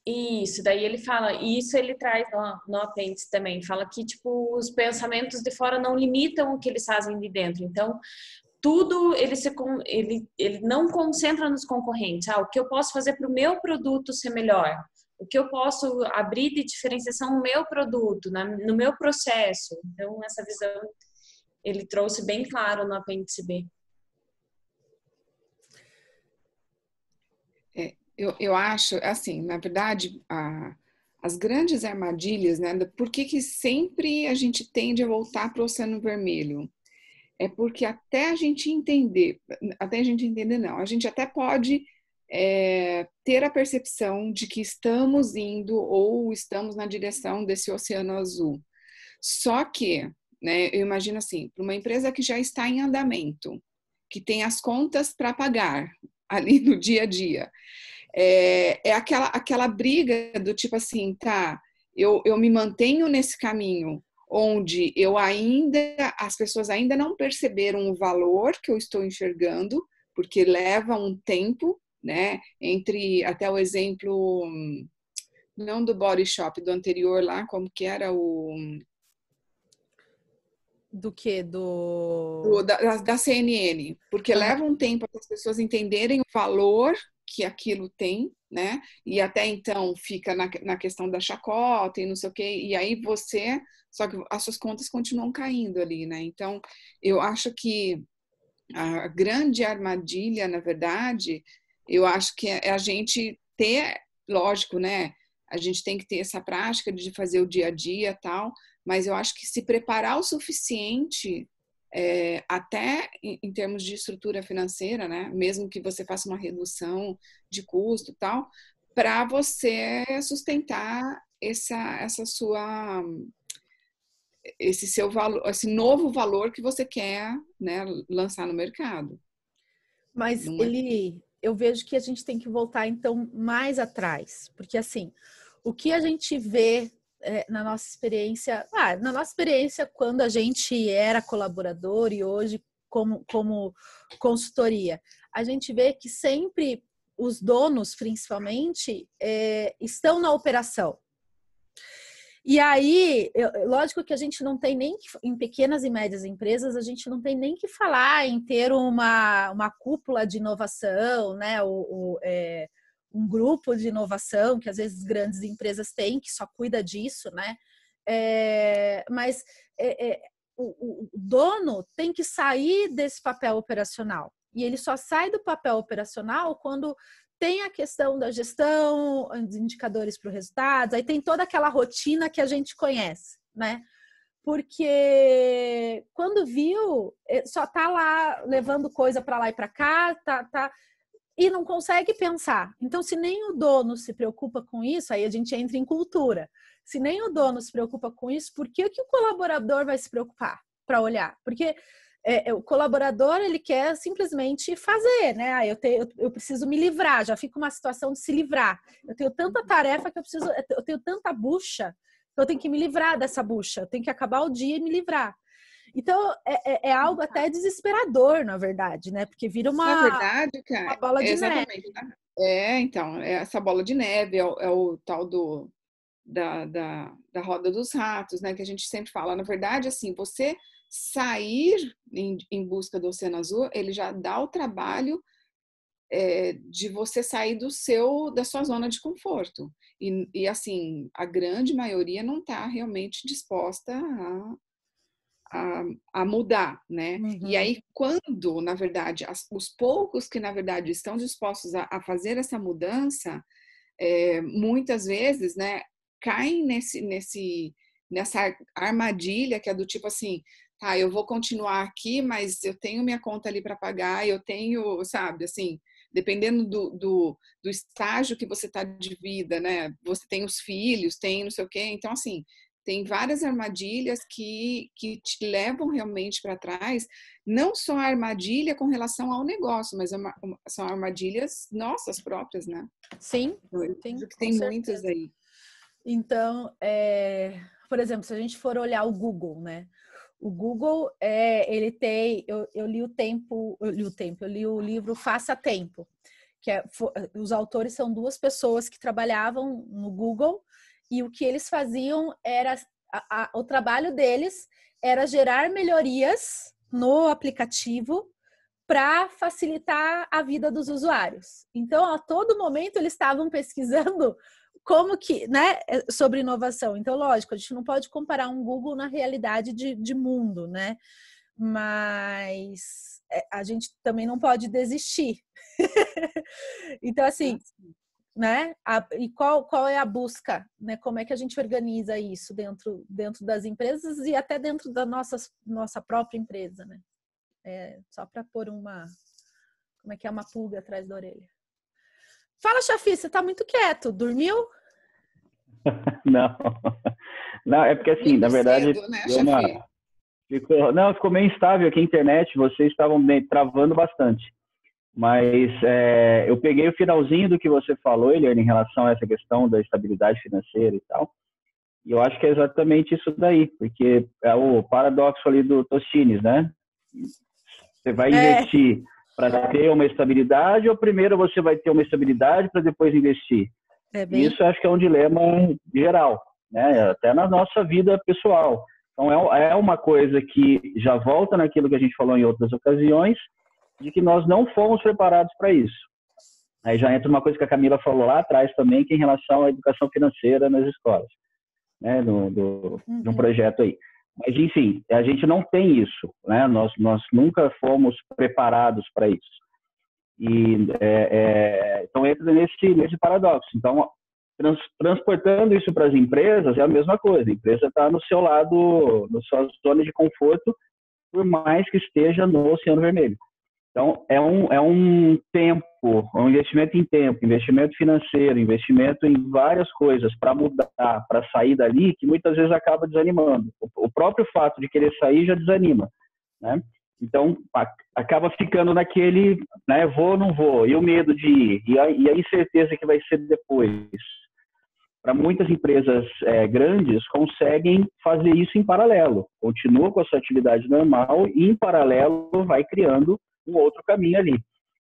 Isso, daí ele fala, e isso ele traz no, no apêndice também, fala que tipo os pensamentos de fora não limitam o que eles fazem de dentro. Então, tudo ele se ele, ele não concentra nos concorrentes. Ah, o que eu posso fazer para o meu produto ser melhor? o que eu posso abrir de diferenciação no meu produto, na, no meu processo. Então, essa visão ele trouxe bem claro no apêndice B. É, eu, eu acho, assim, na verdade, a, as grandes armadilhas, né? Por que, que sempre a gente tende a voltar para o Oceano Vermelho? É porque até a gente entender, até a gente entender não, a gente até pode é, ter a percepção de que estamos indo ou estamos na direção desse oceano azul. Só que, né, eu imagino assim, para uma empresa que já está em andamento, que tem as contas para pagar ali no dia a dia, é, é aquela, aquela briga do tipo assim, tá, eu, eu me mantenho nesse caminho, onde eu ainda as pessoas ainda não perceberam o valor que eu estou enxergando, porque leva um tempo né? Entre até o exemplo não do Body Shop, do anterior lá, como que era o do que do, do da, da, CNN, porque ah. leva um tempo para as pessoas entenderem o valor que aquilo tem, né? E até então fica na, na questão da chacota e não sei o quê, e aí você, só que as suas contas continuam caindo ali, né? Então, eu acho que a grande armadilha, na verdade, eu acho que é a gente ter, lógico, né? A gente tem que ter essa prática de fazer o dia a dia tal, mas eu acho que se preparar o suficiente, é, até em, em, termos de estrutura financeira, né? Mesmo que você faça uma redução de custo tal, para você sustentar essa, essa sua esse seu valor, esse novo valor que você quer né, lançar no mercado. Mas Não ele, eu vejo que a gente tem que voltar então mais atrás, porque assim, o que a gente vê é, na nossa experiência, ah, na nossa experiência quando a gente era colaborador e hoje como, como consultoria, a gente vê que sempre os donos, principalmente, é, estão na operação. E aí, eu, lógico que a gente não tem nem, que, em pequenas e médias empresas, a gente não tem nem que falar em ter uma, uma cúpula de inovação, né? O, o é, um grupo de inovação, que às vezes grandes empresas têm, que só cuida disso, né? É, mas é, é o, o dono tem que sair desse papel operacional. E ele só sai do papel operacional quando tem a questão da gestão, os indicadores para os resultados, aí tem toda aquela rotina que a gente conhece, né? Porque quando viu, eh, só tá lá levando coisa para lá e para cá, tá, tá, e não consegue pensar. Então, se nem o dono se preocupa com isso, aí a gente entra em cultura. Se nem o dono se preocupa com isso, por que, que o colaborador vai se preocupar para olhar? Porque é, é, o colaborador ele quer simplesmente fazer, né? Ah, eu, te, eu, eu, preciso me livrar, já fica uma situação de se livrar. Eu tenho tanta tarefa que eu preciso, eu tenho tanta bucha, que eu tenho que me livrar dessa bucha, eu tenho que acabar o dia e me livrar. Então, é, é, é algo tá. até desesperador, na verdade, né? Porque vira uma, na é verdade, cara, uma bola de neve. É, então, é essa bola de neve é o, é o tal do, da, da, da roda dos ratos, né? Que a gente sempre fala. Na verdade, assim, você sair em, em, busca do Oceano Azul, ele já dá o trabalho é, de você sair do seu da sua zona de conforto. E, e assim, a grande maioria não está realmente disposta a, a, a mudar, né? Uhum. E aí, quando, na verdade, as, os poucos que, na verdade, estão dispostos a, a fazer essa mudança, é, muitas vezes, né, caem nesse, nesse, nessa armadilha que é do tipo assim, tá, eu vou continuar aqui, mas eu tenho minha conta ali para pagar, eu tenho, sabe, assim, dependendo do, do, do estágio que você está de vida, né? Você tem os filhos, tem não sei o quê. Então, assim, tem várias armadilhas que, que te levam realmente para trás, não só a armadilha com relação ao negócio, mas uma, uma, são armadilhas nossas próprias, né? Sim, tem, tem muitas aí. Então, é, por exemplo, se a gente for olhar o Google, né? O Google, é, ele tem, eu, eu, li o tempo, eu li o tempo, eu li o livro Faça Tempo, que é, for, os autores são duas pessoas que trabalhavam no Google e o que eles faziam era a, a, o trabalho deles era gerar melhorias no aplicativo para facilitar a vida dos usuários. Então, a todo momento eles estavam pesquisando como que, né, é sobre inovação. Então, lógico, a gente não pode comparar um Google na realidade de, de mundo, né? Mas é, a gente também não pode desistir. então, assim, né? A, e qual, qual é a busca, né? Como é que a gente organiza isso dentro, dentro das empresas e até dentro da nossa, nossa própria empresa, né? É, só para pôr uma, como é que é, uma pulga atrás da orelha. Fala, Chafi, você tá muito quieto. Dormiu? não. Não, é porque assim, muito na verdade. Cedo, né, uma... ficou... Não, ficou meio instável aqui a internet, vocês estavam travando bastante. Mas é, eu peguei o finalzinho do que você falou, Eliane, em relação a essa questão da estabilidade financeira e tal. E eu acho que é exatamente isso daí, porque é o paradoxo ali do Tostines, né? Você vai é. investir para ter uma estabilidade ou primeiro você vai ter uma estabilidade para depois investir? É bem... Isso acho que é um dilema geral, né? até na nossa vida pessoal. Então é, é uma coisa que já volta naquilo que a gente falou em outras ocasiões, de que nós não fomos preparados para isso. Aí já entra uma coisa que a Camila falou lá atrás também, que é em relação à educação financeira nas escolas, né, do, do, uhum. de um projeto aí. Mas, enfim, a gente não tem isso, né? Nós, nós nunca fomos preparados para isso. E, é, é, então, entra nesse, nesse paradoxo. Então, trans, transportando isso para as empresas é a mesma coisa. A empresa está no seu lado, na sua zona de conforto, por mais que esteja no Oceano Vermelho. Então, é um, é um tempo, é um investimento em tempo, investimento financeiro, investimento em várias coisas para mudar, para sair dali, que muitas vezes acaba desanimando. O, próprio fato de querer sair já desanima, né? Então, acaba ficando naquele, né, vou ou não vou, e o medo de ir, e a, e a incerteza que vai ser depois. Para muitas empresas é, grandes, conseguem fazer isso em paralelo. Continua com a sua atividade normal e, em paralelo, vai criando um outro caminho ali.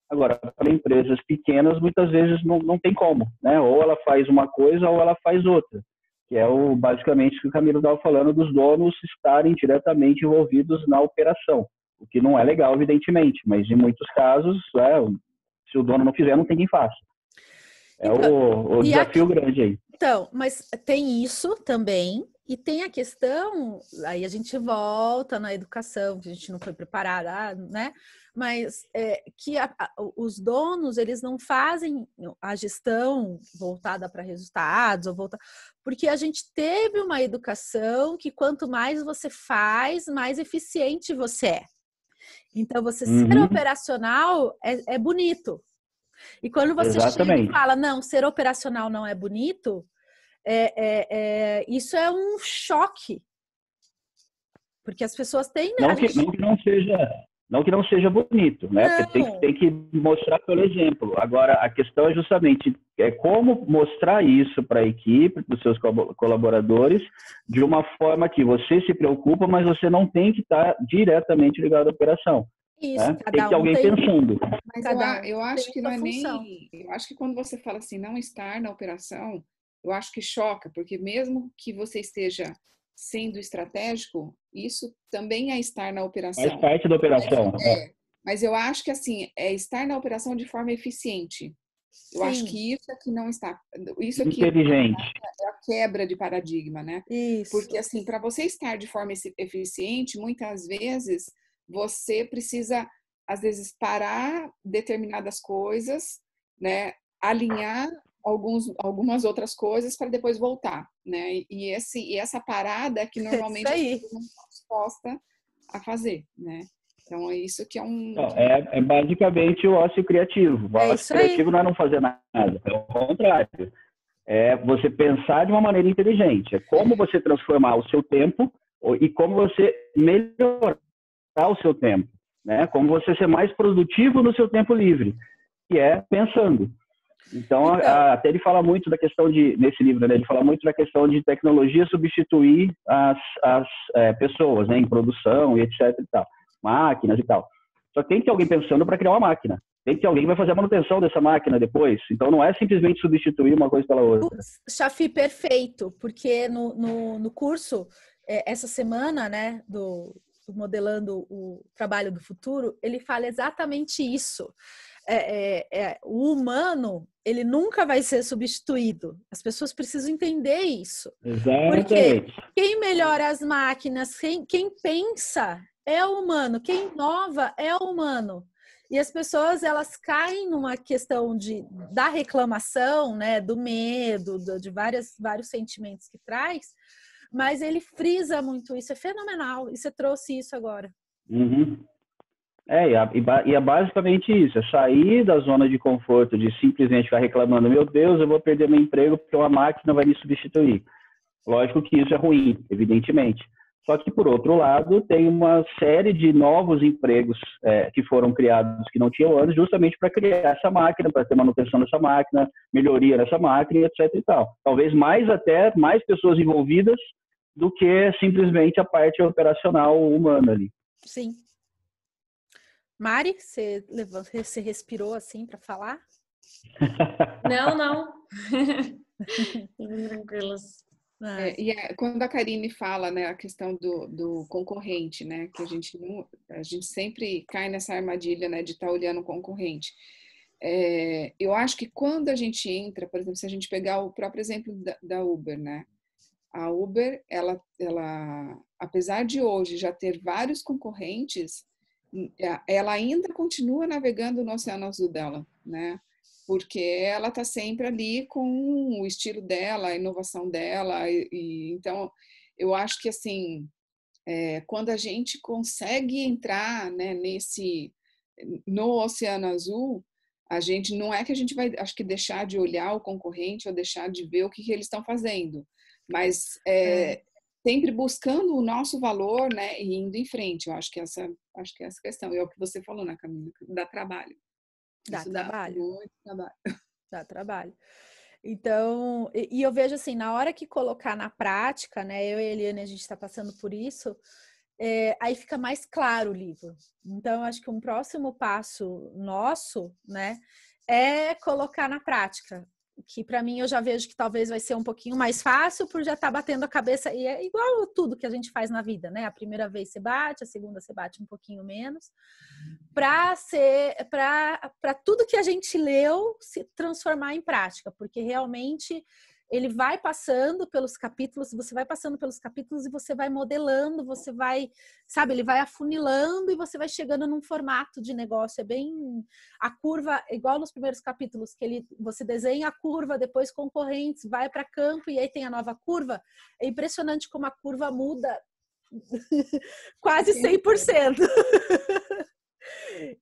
Agora, para empresas pequenas, muitas vezes não, não tem como, né? Ou ela faz uma coisa ou ela faz outra, que é o basicamente o que o Camilo estava falando dos donos estarem diretamente envolvidos na operação, o que não é legal, evidentemente, mas em muitos casos, é, se o dono não fizer, não tem quem faça. É o, o desafio aqui, grande aí. Então, mas tem isso também, e tem a questão, aí a gente volta na educação, que a gente não foi preparada, ah, né? Mas é, que a, a, os donos, eles não fazem a gestão voltada para resultados, ou volta, porque a gente teve uma educação que quanto mais você faz, mais eficiente você é. Então, você uhum. ser operacional é, é bonito, e quando você Exatamente. chega e fala, não, ser operacional não é bonito, é, é, é, isso é um choque. Porque as pessoas têm. Não, que, gente... não que não seja. Não que não seja bonito, né? tem, tem que mostrar pelo exemplo. Agora, a questão é justamente é como mostrar isso para a equipe, para os seus colaboradores, de uma forma que você se preocupa, mas você não tem que estar tá diretamente ligado à operação. Isso, né? tem que um alguém tem... pensando. Mas eu, eu acho que não é função. nem. Eu acho que quando você fala assim, não estar na operação, eu acho que choca, porque mesmo que você esteja sendo estratégico, isso também é estar na operação. Faz parte da operação. É, é. Mas eu acho que assim, é estar na operação de forma eficiente. Eu Sim. acho que isso aqui é não está. Isso aqui é Inteligente. é a quebra de paradigma, né? Isso. Porque assim, para você estar de forma eficiente, muitas vezes você precisa, às vezes, parar determinadas coisas, né? Alinhar alguns, algumas outras coisas para depois voltar, né? E, esse, e essa parada que normalmente é a gente não está disposta a fazer, né? Então é isso que é um. É, é basicamente o ócio criativo. O é ócio criativo aí. não é não fazer nada, é o contrário. É você pensar de uma maneira inteligente. É como você transformar o seu tempo e como você melhorar o seu tempo. Né? Como você ser mais produtivo no seu tempo livre, que é pensando. Então, então, a, até ele fala muito da questão de, nesse livro, né, ele fala muito da questão de tecnologia substituir as, as é, pessoas, né, em produção e etc e tal, máquinas e tal. Só tem que ter alguém pensando para criar uma máquina. Tem que ter alguém que vai fazer a manutenção dessa máquina depois. Então, não é simplesmente substituir uma coisa pela outra. Chafi, perfeito, porque no, no, no curso, é, essa semana, né, do, do Modelando o Trabalho do Futuro, ele fala exatamente isso. É, é, é, o humano ele nunca vai ser substituído. As pessoas precisam entender isso. Exatamente. Porque quem melhora as máquinas, quem, quem pensa é o humano, quem inova é o humano. E as pessoas elas caem numa questão de, da reclamação, né, do medo, do, de várias, vários sentimentos que traz, mas ele frisa muito isso, é fenomenal. E você trouxe isso agora. Uhum. É, e, a, e, é basicamente isso, é sair da zona de conforto, de simplesmente ficar reclamando, meu Deus, eu vou perder meu emprego porque uma máquina vai me substituir. Lógico que isso é ruim, evidentemente. Só que, por outro lado, tem uma série de novos empregos é, que foram criados que não tinham antes, justamente para criar essa máquina, para ter manutenção dessa máquina, melhoria dessa máquina, etc. E tal. Talvez mais até, mais pessoas envolvidas do que simplesmente a parte operacional humana ali. Sim, Mari, você, levantou, você respirou assim para falar? não, não. Tranquilos. Ah, é, e é, quando a Karine fala né, a questão do, do, concorrente, né, que a gente, a gente sempre cai nessa armadilha né, de estar tá olhando o concorrente. É, eu acho que quando a gente entra, por exemplo, se a gente pegar o próprio exemplo da, da Uber, né? A Uber, ela, ela, apesar de hoje já ter vários concorrentes, é, ela ainda continua navegando no oceano azul dela, né? Porque ela está sempre ali com o estilo dela, a inovação dela, e, e então eu acho que assim, é, quando a gente consegue entrar né, nesse no oceano azul, a gente não é que a gente vai, acho que deixar de olhar o concorrente ou deixar de ver o que, que eles estão fazendo, mas é, é sempre buscando o nosso valor, né, e indo em frente. Eu acho que essa, acho que é essa questão. E é o que você falou na né, caminho dá trabalho. Dá Isso trabalho. Dá muito trabalho. Dá trabalho. Então, e, e, eu vejo assim, na hora que colocar na prática, né? Eu e a Eliane, a gente está passando por isso, é, aí fica mais claro o livro. Então, acho que um próximo passo nosso, né, é colocar na prática que para mim eu já vejo que talvez vai ser um pouquinho mais fácil por já estar tá batendo a cabeça e é igual tudo que a gente faz na vida, né? A primeira vez você bate, a segunda você bate um pouquinho menos, para ser para para tudo que a gente leu se transformar em prática, porque realmente ele vai passando pelos capítulos, você vai passando pelos capítulos e você vai modelando, você vai, sabe, ele vai afunilando e você vai chegando num formato de negócio. É bem a curva, igual nos primeiros capítulos, que ele você desenha a curva, depois concorrentes, vai para campo e aí tem a nova curva. É impressionante como a curva muda quase 100%.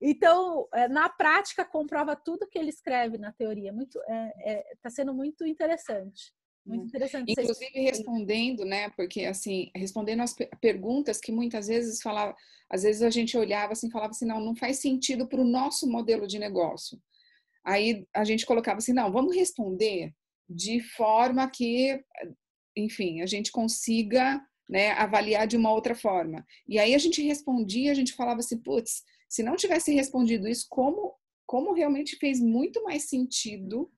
Então, eh, na prática, comprova tudo que ele escreve na teoria. Muito, está é, é, sendo muito interessante. Muito uhum. interessante. Inclusive respondendo, né? Porque assim, respondendo as perguntas que muitas vezes falava, às vezes a gente olhava assim, falava assim, não, não faz sentido para o nosso modelo de negócio. Aí a gente colocava assim, não, vamos responder de forma que, enfim, a gente consiga né, avaliar de uma outra forma. E aí a gente respondia, a gente falava assim, putz, se não tivesse respondido isso, como, como realmente fez muito mais sentido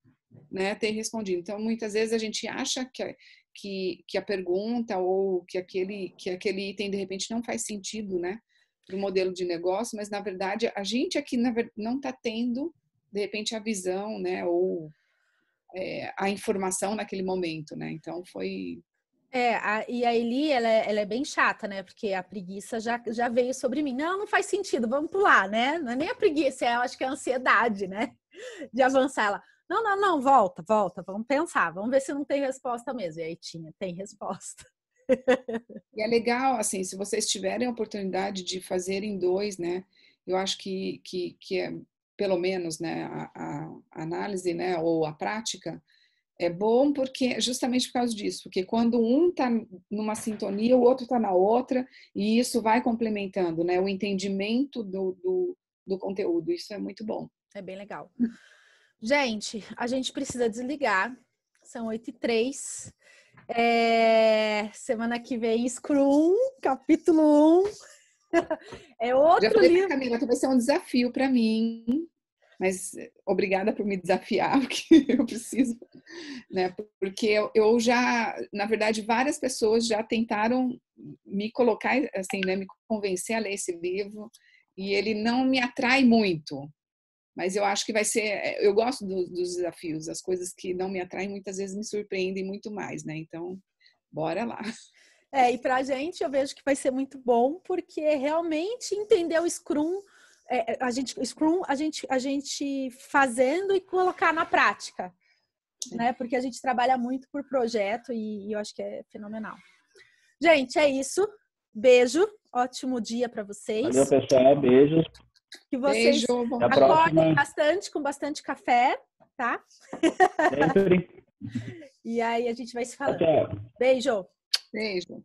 né, ter respondido. Então, muitas vezes a gente acha que, que, que a pergunta ou que aquele, que aquele item, de repente, não faz sentido, né? Do modelo de negócio, mas, na verdade, a gente aqui não está tendo, de repente, a visão, né? Ou é, a informação naquele momento, né? Então, foi, é, a, e a Eli, ela, é, ela, é bem chata, né? Porque a preguiça já, já veio sobre mim. Não, não faz sentido, vamos pular, né? Não é nem a preguiça, é, eu acho que é a ansiedade, né? De avançar. Ela, não, não, não, volta, volta, vamos pensar, vamos ver se não tem resposta mesmo. E aí tinha, tem resposta. E é legal, assim, se vocês tiverem a oportunidade de fazerem dois, né? Eu acho que, que, que é, pelo menos, né, a, a análise, né, ou a prática é bom porque justamente por causa disso, porque quando um está numa sintonia, o outro está na outra, e isso vai complementando, né? O entendimento do, do, do conteúdo. Isso é muito bom. É bem legal. gente, a gente precisa desligar. São 8 e 3. É... Semana que vem, Scrum, capítulo 1. é outro Já falei livro. Camila, que vai ser um desafio para mim mas eh, obrigada por me desafiar, porque eu preciso, né? Porque eu, já, na verdade, várias pessoas já tentaram me colocar, assim, né, me convencer a ler esse livro, e ele não me atrai muito, mas eu acho que vai ser. Eh, eu gosto do, dos desafios, as coisas que não me atraem muitas vezes me surpreendem muito mais, né? Então, bora lá. É, e para a gente eu vejo que vai ser muito bom, porque realmente entender o Scrum é, é, a gente Scrum, a gente a gente fazendo e colocar na prática, Sim. né? Porque a gente trabalha muito por projeto e, e eu acho que é fenomenal. Gente, é isso. Beijo. Ótimo dia para vocês. Valeu, pessoal. beijo Que vocês Beijo, acordem bastante, com bastante café, tá? Sempre. e aí a gente vai se falando. Beijo. Beijo.